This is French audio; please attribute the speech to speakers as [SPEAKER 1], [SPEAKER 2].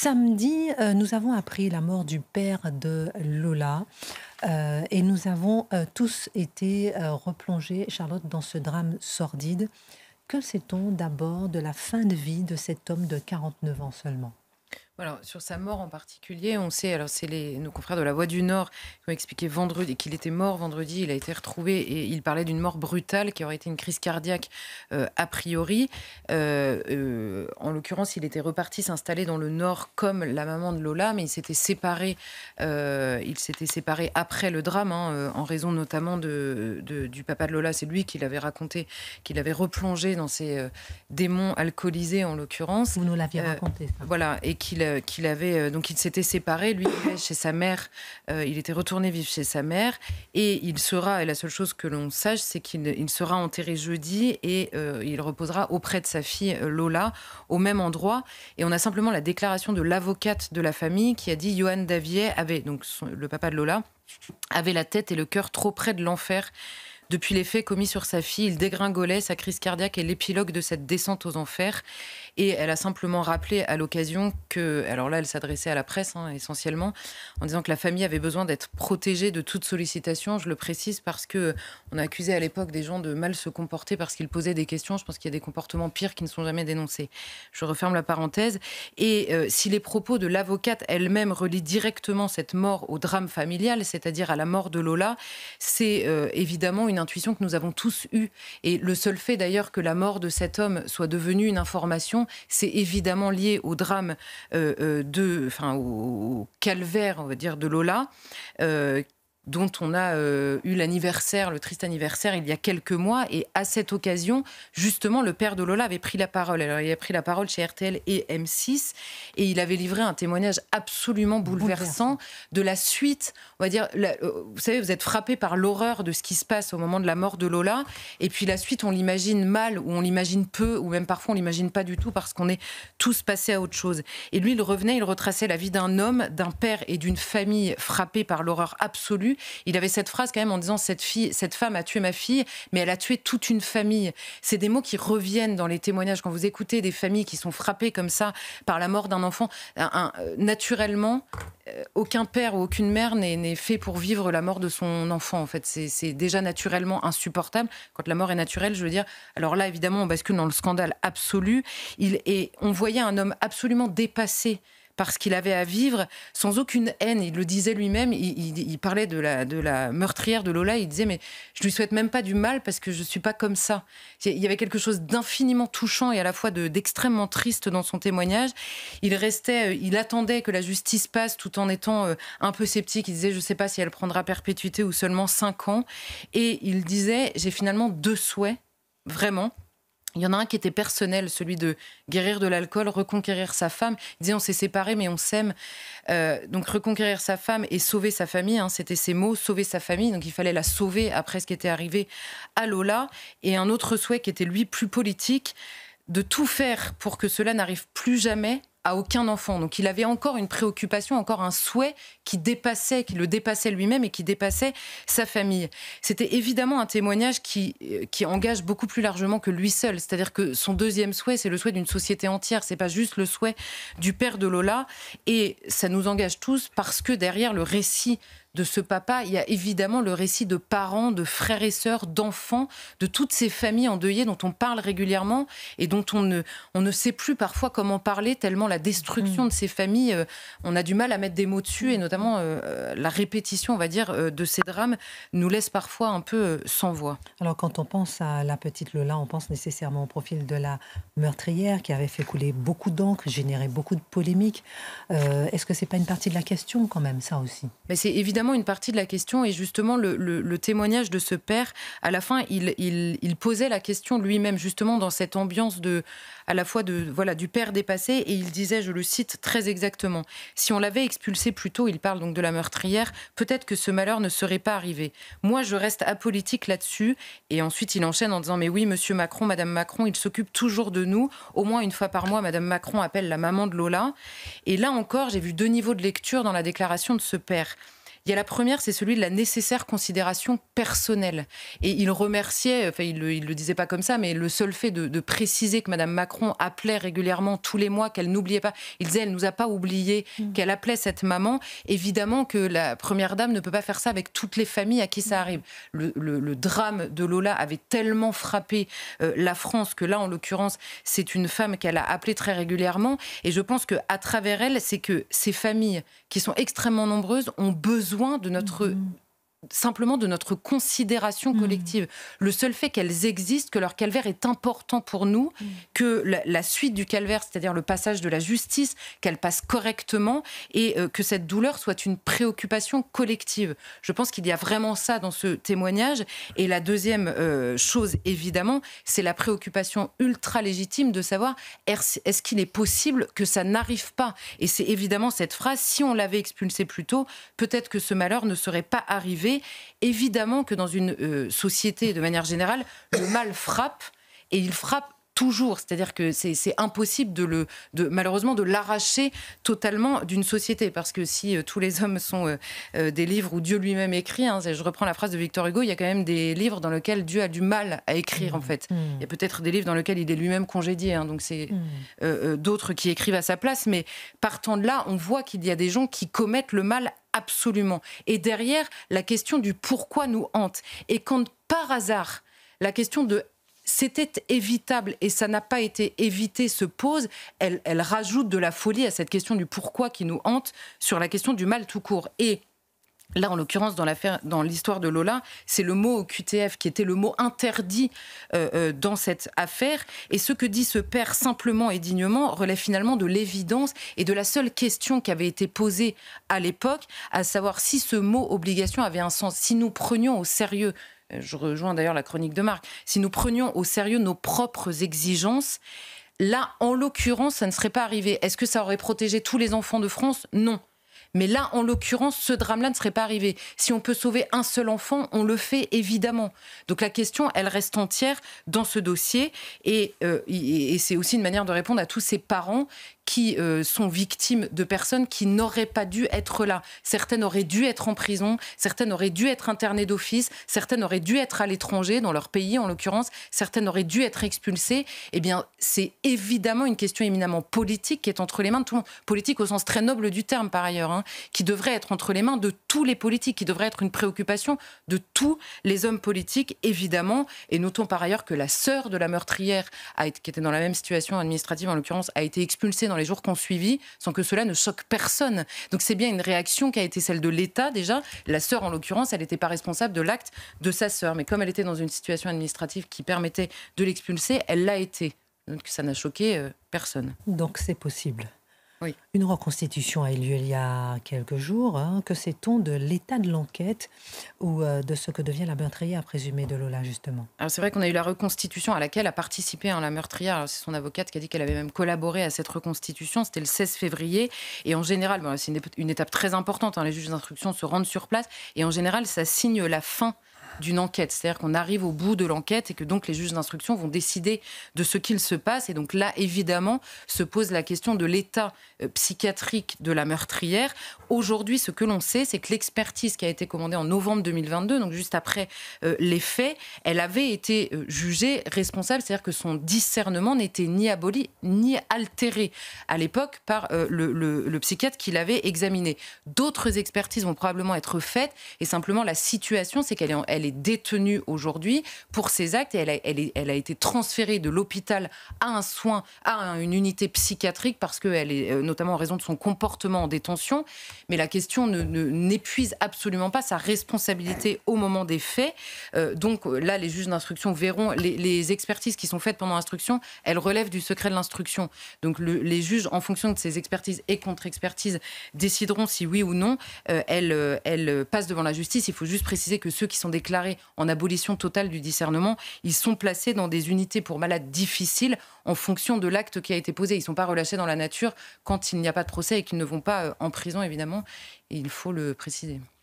[SPEAKER 1] Samedi, euh, nous avons appris la mort du père de Lola. Euh, et nous avons euh, tous été replongés, Charlotte, dans ce drame sordide. Que sait-on d'abord de la fin de vie de cet homme de 49 ans seulement sur sa mort en particulier, on sait, alors c'est nos confrères de la Voix du Nord qui ont expliqué vendredi qu'il était mort vendredi, il a été retrouvé et il parlait d'une mort brutale qui aurait été une crise cardiaque euh, a priori. Euh, euh, en l'occurrence, il était reparti s'installer dans le Nord comme la maman de Lola, mais il s'était séparé, il s'était séparé après le drame, hein, en raison notamment du papa de Lola. C'est lui qui l'avait raconté, qu'il avait replongé dans ses démons alcoolisés en l'occurrence. Vous nous l'aviez raconté. Voilà, et qu'il euh, qu'il avait, euh, donc il s'était séparé. Lui chez sa mère. Euh, il était retourné vivre chez sa mère. Et il sera, et la seule chose que l'on sache, c'est qu'il sera enterré jeudi et il reposera auprès de sa fille Lola au même endroit. Et on a simplement la déclaration de l'avocate de la famille qui a dit Johan Davier avait, donc le papa de Lola, avait la tête et le cœur trop près de l'enfer. Depuis les faits commis sur sa fille, il dégringolait, sa crise cardiaque est l'épilogue de cette descente aux enfers. Et elle a simplement rappelé à l'occasion que, alors là, elle s'adressait à la presse hein, essentiellement, en disant que la famille avait besoin d'être protégée de toute sollicitation. Je le précise parce que euh, on a accusé à l'époque des gens de mal se comporter parce qu'ils posaient des questions. Je pense qu'il y a des comportements pires qui ne sont jamais dénoncés. Je referme la parenthèse. Et euh, si les propos de l'avocate elle-même relient directement cette mort au drame familial, c'est-à-dire à la mort de Lola, c'est euh, évidemment une intuition que nous avons tous eue. Et le seul fait d'ailleurs que la mort de cet homme soit devenue une information c'est évidemment lié au drame euh, euh, de, enfin au, calvaire, on va dire, de Lola, euh, dont on a euh, eu l'anniversaire, le triste anniversaire, il y a quelques mois. Et à cette occasion, justement, le père de Lola avait pris la parole. Alors, il a pris la parole chez RTL et M6, et il avait livré un témoignage absolument bouleversant, de la suite. On va dire, euh, vous savez, vous êtes frappé par l'horreur de ce qui se passe au moment de la mort de Lola, et puis la suite, on l'imagine mal, ou on l'imagine peu, ou même parfois on l'imagine pas du tout, parce qu'on est tous passés à autre chose. Et lui, il revenait, il retraçait la vie d'un homme, d'un père et d'une famille frappés par l'horreur absolue il avait cette phrase quand même en disant cette fille, cette femme a tué ma fille, mais elle a tué toute une famille. C'est des mots qui reviennent dans les témoignages quand vous écoutez des familles qui sont frappées comme ça par la mort d'un enfant. Euh, naturellement, euh, aucun père ou aucune mère n'est fait pour vivre la mort de son enfant. En fait, c'est déjà naturellement insupportable. Quand la mort est naturelle, je veux dire, alors là, évidemment, on bascule dans le scandale absolu. on voyait un homme absolument dépassé parce qu'il avait à vivre sans aucune haine. Il le disait lui-même, il, parlait de la, meurtrière de Lola, il disait mais je lui souhaite même pas du mal parce que je suis pas comme ça. Il y avait quelque chose d'infiniment touchant et à la fois d'extrêmement triste dans son témoignage. Il restait, euh, il attendait que la justice passe tout en étant euh, un peu sceptique. Il disait je ne sais pas si elle prendra perpétuité ou seulement cinq ans. Et il disait j'ai finalement deux souhaits, vraiment il y en a un qui était personnel, celui de guérir de l'alcool, reconquérir sa femme. Il disait on s'est séparés mais on s'aime. Euh, donc reconquérir sa femme et sauver sa famille, hein, c'était ses mots, sauver sa famille. Donc il fallait la sauver après ce qui était arrivé à Lola. Et un autre souhait qui était lui plus politique, de tout faire pour que cela n'arrive plus jamais aucun enfant. Donc il avait encore une préoccupation, encore un souhait qui dépassait, qui le dépassait lui-même et qui dépassait sa famille. C'était évidemment un témoignage qui, euh, qui engage beaucoup plus largement que lui seul. C'est-à-dire que son deuxième souhait, c'est le souhait d'une société entière. C'est pas juste le souhait du père de Lola. Et ça nous engage tous parce que derrière le récit de ce papa, il y a évidemment le récit de parents, de frères et sœurs, d'enfants, de toutes ces familles endeuillées dont on parle régulièrement et dont on ne, on ne sait plus parfois comment parler, tellement la destruction mm. de ces familles, euh, on a du mal à mettre des mots dessus, et notamment euh, euh, la répétition, on va dire, de ces drames nous laisse parfois un peu sans voix. Alors quand on pense à la petite Lola, on pense nécessairement au profil de la meurtrière qui avait fait couler beaucoup d'encre, généré beaucoup de polémiques. Est-ce que c'est pas une partie de la question quand même, ça aussi Mais c'est évidemment, une partie de la question est justement le, témoignage de ce père. À la fin, il, il, posait la question lui-même, justement, dans cette ambiance de, à la fois de, voilà, du père dépassé, et il disait, je le cite très exactement, si on l'avait expulsé plus tôt, il parle donc de la meurtrière, peut-être que ce malheur ne serait pas arrivé. Moi, je reste apolitique là-dessus. Et ensuite, il enchaîne en disant, mais oui, monsieur Macron, madame Macron, il s'occupe toujours de nous. Au moins une fois par mois, madame Macron appelle la maman de Lola. Et là encore, j'ai vu deux niveaux de lecture dans la déclaration de ce père. Il y a la première, c'est celui de la nécessaire considération personnelle. Et il remerciait, enfin, il le, le disait pas comme ça, mais le seul fait de, préciser que Madame Macron appelait régulièrement tous les mois, qu'elle n'oubliait pas, il disait, elle nous a pas oublié, mmh. qu'elle appelait cette maman. Évidemment que la première dame ne peut pas faire ça avec toutes les familles à qui ça mmh. arrive. Le, drame de Lola avait tellement frappé euh, la France que là, en l'occurrence, c'est une femme qu'elle a appelée très régulièrement. Et je pense que à travers elle, c'est que ces familles qui sont extrêmement nombreuses ont besoin loin de notre mmh simplement de notre considération mmh. collective. Le seul fait qu'elles existent, que leur calvaire est important pour nous, mmh. que la, suite du calvaire, c'est-à-dire le passage de la justice, qu'elle passe correctement et euh, que cette douleur soit une préoccupation collective. Je pense qu'il y a vraiment ça dans ce témoignage. Et la deuxième euh, chose, évidemment, c'est la préoccupation ultra légitime de savoir est-ce qu'il est possible que ça n'arrive pas Et c'est évidemment cette phrase, si on l'avait expulsé plus tôt, peut-être que ce malheur ne serait pas arrivé Évidemment que dans une euh, société, de manière générale, le mal frappe et il frappe toujours. C'est-à-dire que c'est impossible de le, malheureusement, de l'arracher totalement d'une société. Parce que si euh, tous les hommes sont euh, des livres où Dieu lui-même écrit, hein, je reprends la phrase de Victor Hugo, il y a quand même des livres dans lesquels Dieu a du mal à écrire, en mmh. fait. Mmh. Il y a peut-être des livres dans lesquels il est lui-même congédié. Hein, donc c'est mmh. d'autres qui écrivent à sa place. Mais partant de là, on voit qu'il y a des gens qui commettent le mal absolument. Et derrière, la question du pourquoi nous hante. Et quand par hasard, la question de c'était évitable et ça n'a pas été évité se pose, elle, rajoute de la folie à cette question du pourquoi qui nous hante sur la question du mal tout court. Et Là, en l'occurrence, dans l'histoire de Lola, c'est le mot QTF qui était le mot interdit euh, euh, dans cette affaire. Et ce que dit ce père simplement et dignement relève finalement de l'évidence et de la seule question qui avait été posée à l'époque, à savoir si ce mot obligation avait un sens, si nous prenions au sérieux euh, je rejoins d'ailleurs la chronique de Marc, si nous prenions au sérieux nos propres exigences, là, en l'occurrence, ça ne serait pas arrivé. Est-ce que ça aurait protégé tous les enfants de France Non. Mais là, en l'occurrence, ce drame-là ne serait pas arrivé. Si on peut sauver un seul enfant, on le fait évidemment. Donc la question, elle reste entière dans ce dossier. Et, euh, et c'est aussi une manière de répondre à tous ces parents qui euh, sont victimes de personnes qui n'auraient pas dû être là. Certaines auraient dû être en prison, certaines auraient dû être internées d'office, certaines auraient dû être à l'étranger, dans leur pays en l'occurrence, certaines auraient dû être expulsées. Eh bien, c'est évidemment une question éminemment politique qui est entre les mains de tout le monde. Politique au sens très noble du terme, par ailleurs, hein, qui devrait être entre les mains de tous les politiques, qui devrait être une préoccupation de tous les hommes politiques, évidemment. Et notons par ailleurs que la sœur de la meurtrière, qui était dans la même situation administrative en l'occurrence, a été expulsée dans les jours qu'on suivit, sans que cela ne choque personne. Donc c'est bien une réaction qui a été celle de l'État déjà. La sœur, en l'occurrence, elle n'était pas responsable de l'acte de sa sœur, mais comme elle était dans une situation administrative qui permettait de l'expulser, elle l'a été. Donc ça n'a choqué euh, personne. Donc c'est possible. Une reconstitution a eu lieu il y a quelques jours. Hein. Que sait-on de l'état de l'enquête ou euh, de ce que devient la meurtrière présumée de Lola, justement C'est vrai qu'on a eu la reconstitution à laquelle a participé hein, la meurtrière. C'est son avocate qui a dit qu'elle avait même collaboré à cette reconstitution. C'était le 16 février. Et en général, c'est une, étape très importante. Hein. Les juges d'instruction se rendent sur place. Et en général, ça signe la fin d'une enquête. C'est-à-dire qu'on arrive au bout de l'enquête et que donc les juges d'instruction vont décider de ce qu'il se passe. Et donc là, évidemment, se pose la question de l'état euh, psychiatrique de la meurtrière. Aujourd'hui, ce que l'on sait, c'est que l'expertise qui a été commandée en novembre 2022, donc juste après euh, les faits, elle avait été euh, jugée responsable, c'est-à-dire que son discernement n'était ni aboli ni altéré à l'époque par le, psychiatre qui l'avait examiné. D'autres expertises vont probablement être faites et simplement la situation, c'est qu'elle est détenue aujourd'hui pour ses actes et elle a, elle, a été transférée de l'hôpital à un soin, à une unité psychiatrique parce qu'elle est euh, notamment en raison de son comportement en détention. Mais la question n'épuise ne, n'épuise absolument pas sa responsabilité au moment des faits. Euh, donc euh, là, les juges d'instruction verront les, expertises qui sont faites pendant l'instruction. Elles relèvent du secret de l'instruction. Donc les juges, en fonction de ces expertises et contre-expertises, décideront si oui ou non elles passent devant la justice. Il faut juste préciser que ceux qui sont déclarés en abolition totale du discernement, ils sont placés dans des unités pour malades difficiles en fonction de l'acte qui a été posé. Ils ne sont pas relâchés dans la nature quand il n'y a pas de procès et qu'ils ne vont pas euh, en prison, évidemment. Et il faut le préciser.